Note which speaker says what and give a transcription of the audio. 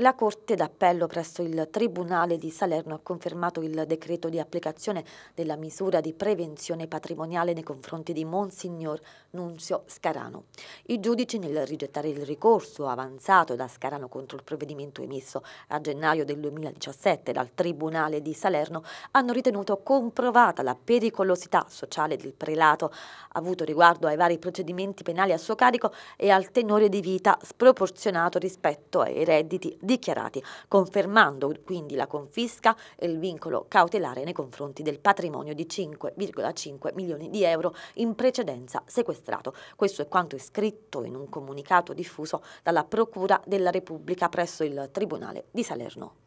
Speaker 1: La Corte d'Appello presso il Tribunale di Salerno ha confermato il decreto di applicazione della misura di prevenzione patrimoniale nei confronti di Monsignor Nunzio Scarano. I giudici, nel rigettare il ricorso avanzato da Scarano contro il provvedimento emesso a gennaio del 2017 dal Tribunale di Salerno, hanno ritenuto comprovata la pericolosità sociale del prelato avuto riguardo ai vari procedimenti penali a suo carico e al tenore di vita sproporzionato rispetto ai redditi dichiarati, confermando quindi la confisca e il vincolo cautelare nei confronti del patrimonio di 5,5 milioni di euro in precedenza sequestrato. Questo è quanto è scritto in un comunicato diffuso dalla Procura della Repubblica presso il Tribunale di Salerno.